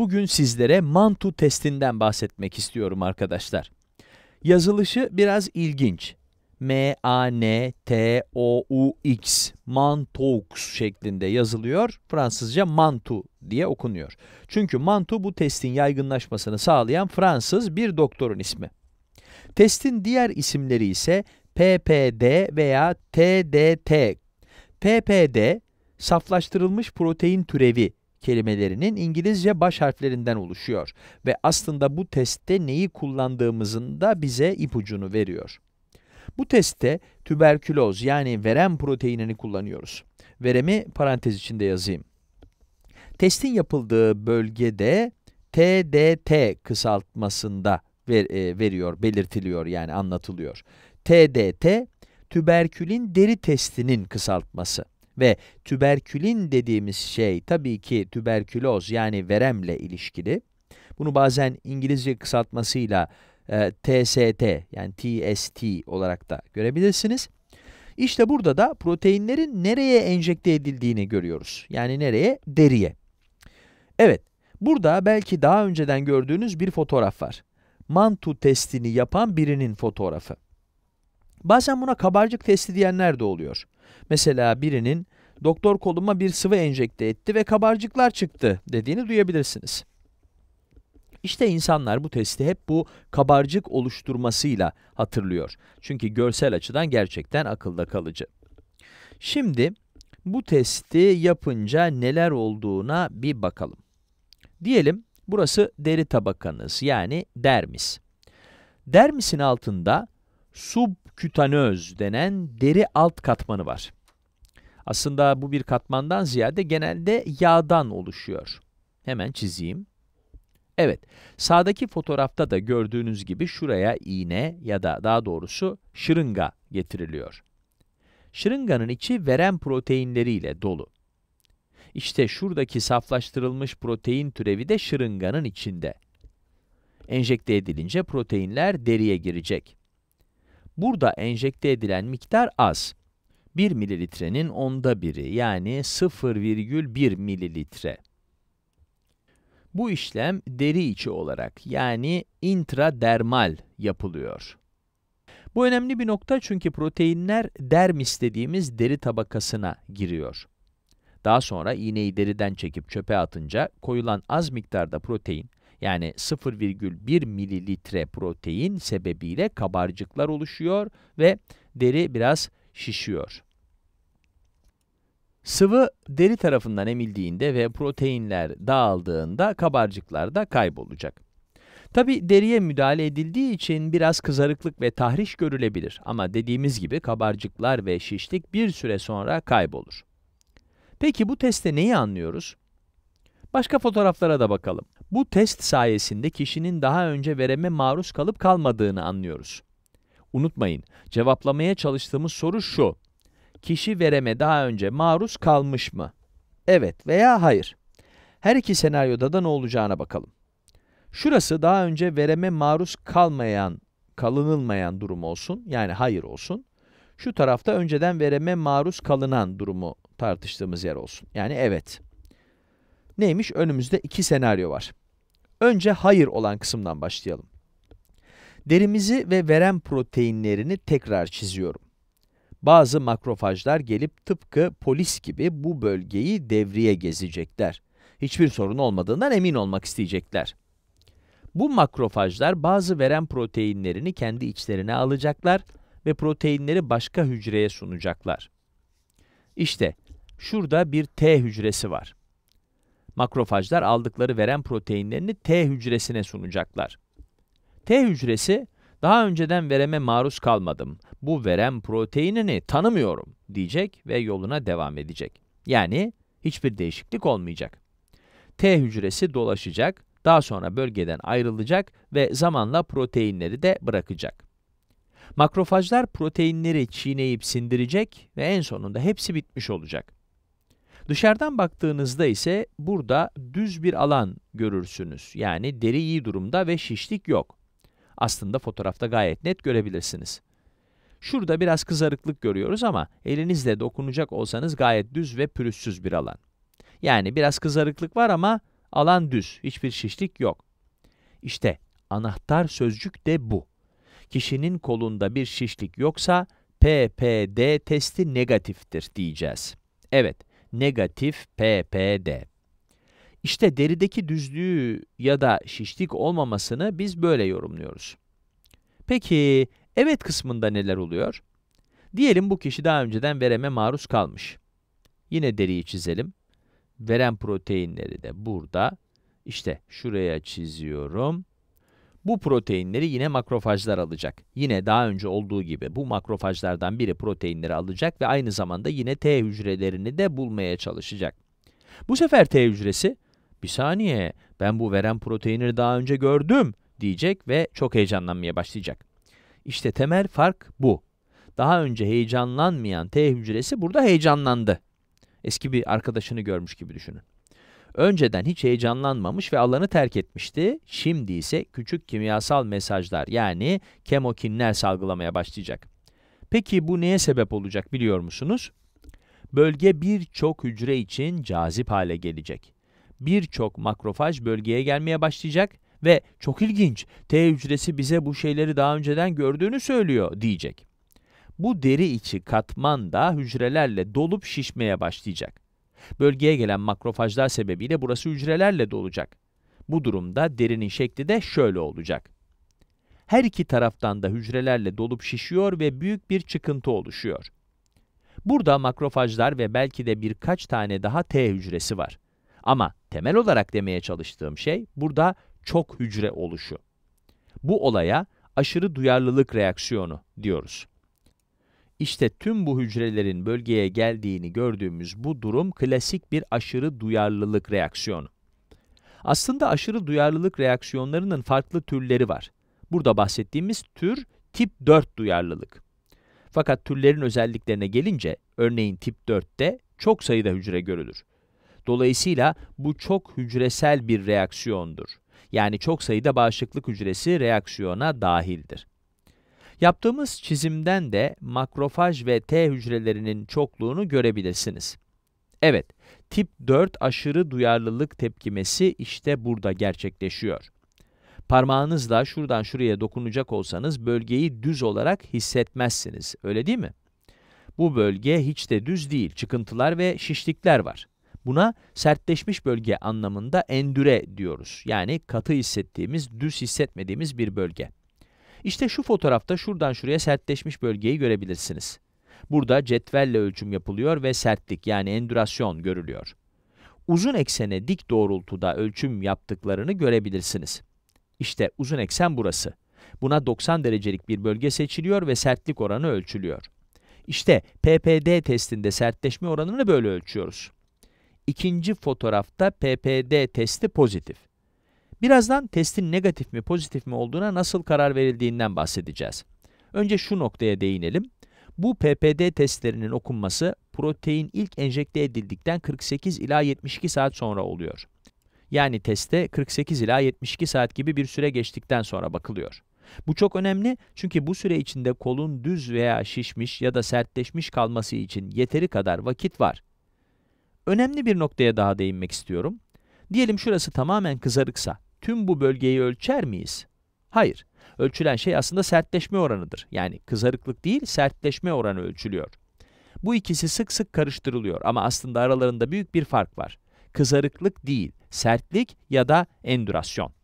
Bugün sizlere Mantu testinden bahsetmek istiyorum arkadaşlar. Yazılışı biraz ilginç. M-A-N-T-O-U-X Mantoux şeklinde yazılıyor. Fransızca Mantu diye okunuyor. Çünkü Mantu bu testin yaygınlaşmasını sağlayan Fransız bir doktorun ismi. Testin diğer isimleri ise PPD veya TDT. PPD saflaştırılmış protein türevi kelimelerinin İngilizce baş harflerinden oluşuyor ve aslında bu testte neyi kullandığımızın da bize ipucunu veriyor. Bu testte tüberküloz yani verem proteinini kullanıyoruz. Veremi parantez içinde yazayım. Testin yapıldığı bölgede TDT kısaltmasında ver, e, veriyor, belirtiliyor yani anlatılıyor. TDT, tüberkülin deri testinin kısaltması. Ve tüberkülin dediğimiz şey tabii ki tüberküloz yani veremle ilişkili. Bunu bazen İngilizce kısaltmasıyla e, TST yani TST olarak da görebilirsiniz. İşte burada da proteinlerin nereye enjekte edildiğini görüyoruz. Yani nereye? Deriye. Evet, burada belki daha önceden gördüğünüz bir fotoğraf var. Mantu testini yapan birinin fotoğrafı. Bazen buna kabarcık testi diyenler de oluyor. Mesela birinin doktor koluma bir sıvı enjekte etti ve kabarcıklar çıktı dediğini duyabilirsiniz. İşte insanlar bu testi hep bu kabarcık oluşturmasıyla hatırlıyor. Çünkü görsel açıdan gerçekten akılda kalıcı. Şimdi bu testi yapınca neler olduğuna bir bakalım. Diyelim burası deri tabakanız yani dermis. Dermisin altında subkütanöz denen deri alt katmanı var. Aslında bu bir katmandan ziyade genelde yağdan oluşuyor. Hemen çizeyim. Evet, sağdaki fotoğrafta da gördüğünüz gibi şuraya iğne ya da daha doğrusu şırınga getiriliyor. Şırınganın içi verem proteinleriyle dolu. İşte şuradaki saflaştırılmış protein türevi de şırınganın içinde. Enjekte edilince proteinler deriye girecek. Burada enjekte edilen miktar az. 1 mililitrenin onda biri yani 0,1 mililitre. Bu işlem deri içi olarak yani intradermal yapılıyor. Bu önemli bir nokta çünkü proteinler dermis istediğimiz deri tabakasına giriyor. Daha sonra iğneyi deriden çekip çöpe atınca koyulan az miktarda protein yani 0,1 mililitre protein sebebiyle kabarcıklar oluşuyor ve deri biraz şişiyor. Sıvı deri tarafından emildiğinde ve proteinler dağıldığında kabarcıklar da kaybolacak. Tabi deriye müdahale edildiği için biraz kızarıklık ve tahriş görülebilir ama dediğimiz gibi kabarcıklar ve şişlik bir süre sonra kaybolur. Peki bu testte neyi anlıyoruz? Başka fotoğraflara da bakalım. Bu test sayesinde kişinin daha önce vereme maruz kalıp kalmadığını anlıyoruz. Unutmayın, cevaplamaya çalıştığımız soru şu. Kişi vereme daha önce maruz kalmış mı? Evet veya hayır. Her iki senaryoda da ne olacağına bakalım. Şurası daha önce vereme maruz kalmayan, kalınılmayan durum olsun, yani hayır olsun. Şu tarafta önceden vereme maruz kalınan durumu tartıştığımız yer olsun, yani evet. Neymiş? Önümüzde iki senaryo var. Önce hayır olan kısımdan başlayalım. Derimizi ve verem proteinlerini tekrar çiziyorum. Bazı makrofajlar gelip tıpkı polis gibi bu bölgeyi devriye gezecekler. Hiçbir sorun olmadığından emin olmak isteyecekler. Bu makrofajlar bazı verem proteinlerini kendi içlerine alacaklar ve proteinleri başka hücreye sunacaklar. İşte şurada bir T hücresi var. Makrofajlar aldıkları verem proteinlerini T hücresine sunacaklar. T hücresi daha önceden vereme maruz kalmadım. Bu verem proteinini tanımıyorum diyecek ve yoluna devam edecek. Yani hiçbir değişiklik olmayacak. T hücresi dolaşacak, daha sonra bölgeden ayrılacak ve zamanla proteinleri de bırakacak. Makrofajlar proteinleri çiğneyip sindirecek ve en sonunda hepsi bitmiş olacak. Dışarıdan baktığınızda ise burada düz bir alan görürsünüz. Yani deri iyi durumda ve şişlik yok. Aslında fotoğrafta gayet net görebilirsiniz. Şurada biraz kızarıklık görüyoruz ama elinizle dokunacak olsanız gayet düz ve pürüzsüz bir alan. Yani biraz kızarıklık var ama alan düz, hiçbir şişlik yok. İşte anahtar sözcük de bu. Kişinin kolunda bir şişlik yoksa PPD testi negatiftir diyeceğiz. Evet, negatif PPD. İşte derideki düzlüğü ya da şişlik olmamasını biz böyle yorumluyoruz. Peki evet kısmında neler oluyor? Diyelim bu kişi daha önceden vereme maruz kalmış. Yine deriyi çizelim. Verem proteinleri de burada. İşte şuraya çiziyorum. Bu proteinleri yine makrofajlar alacak. Yine daha önce olduğu gibi bu makrofajlardan biri proteinleri alacak ve aynı zamanda yine T hücrelerini de bulmaya çalışacak. Bu sefer T hücresi, bir saniye ben bu veren proteini daha önce gördüm diyecek ve çok heyecanlanmaya başlayacak. İşte temel fark bu. Daha önce heyecanlanmayan T hücresi burada heyecanlandı. Eski bir arkadaşını görmüş gibi düşünün. Önceden hiç heyecanlanmamış ve alanı terk etmişti. Şimdi ise küçük kimyasal mesajlar yani kemokinler salgılamaya başlayacak. Peki bu neye sebep olacak biliyor musunuz? Bölge birçok hücre için cazip hale gelecek. Birçok makrofaj bölgeye gelmeye başlayacak ve çok ilginç T hücresi bize bu şeyleri daha önceden gördüğünü söylüyor diyecek. Bu deri içi katman da hücrelerle dolup şişmeye başlayacak. Bölgeye gelen makrofajlar sebebiyle burası hücrelerle dolacak. Bu durumda derinin şekli de şöyle olacak. Her iki taraftan da hücrelerle dolup şişiyor ve büyük bir çıkıntı oluşuyor. Burada makrofajlar ve belki de birkaç tane daha T hücresi var. Ama temel olarak demeye çalıştığım şey burada çok hücre oluşu. Bu olaya aşırı duyarlılık reaksiyonu diyoruz. İşte tüm bu hücrelerin bölgeye geldiğini gördüğümüz bu durum klasik bir aşırı duyarlılık reaksiyonu. Aslında aşırı duyarlılık reaksiyonlarının farklı türleri var. Burada bahsettiğimiz tür tip 4 duyarlılık. Fakat türlerin özelliklerine gelince, örneğin tip 4'te çok sayıda hücre görülür. Dolayısıyla bu çok hücresel bir reaksiyondur. Yani çok sayıda bağışıklık hücresi reaksiyona dahildir. Yaptığımız çizimden de makrofaj ve T hücrelerinin çokluğunu görebilirsiniz. Evet, tip 4 aşırı duyarlılık tepkimesi işte burada gerçekleşiyor. Parmağınızla şuradan şuraya dokunacak olsanız bölgeyi düz olarak hissetmezsiniz, öyle değil mi? Bu bölge hiç de düz değil, çıkıntılar ve şişlikler var. Buna sertleşmiş bölge anlamında endüre diyoruz. Yani katı hissettiğimiz, düz hissetmediğimiz bir bölge. İşte şu fotoğrafta şuradan şuraya sertleşmiş bölgeyi görebilirsiniz. Burada cetvelle ölçüm yapılıyor ve sertlik yani endürasyon görülüyor. Uzun eksene dik doğrultuda ölçüm yaptıklarını görebilirsiniz. İşte uzun eksen burası. Buna 90 derecelik bir bölge seçiliyor ve sertlik oranı ölçülüyor. İşte PPD testinde sertleşme oranını böyle ölçüyoruz. İkinci fotoğrafta PPD testi pozitif. Birazdan testin negatif mi pozitif mi olduğuna nasıl karar verildiğinden bahsedeceğiz. Önce şu noktaya değinelim. Bu PPD testlerinin okunması protein ilk enjekte edildikten 48 ila 72 saat sonra oluyor. Yani teste 48 ila 72 saat gibi bir süre geçtikten sonra bakılıyor. Bu çok önemli çünkü bu süre içinde kolun düz veya şişmiş ya da sertleşmiş kalması için yeteri kadar vakit var. Önemli bir noktaya daha değinmek istiyorum. Diyelim şurası tamamen kızarıksa, tüm bu bölgeyi ölçer miyiz? Hayır. Ölçülen şey aslında sertleşme oranıdır. Yani kızarıklık değil, sertleşme oranı ölçülüyor. Bu ikisi sık sık karıştırılıyor ama aslında aralarında büyük bir fark var. Kızarıklık değil, sertlik ya da endürasyon.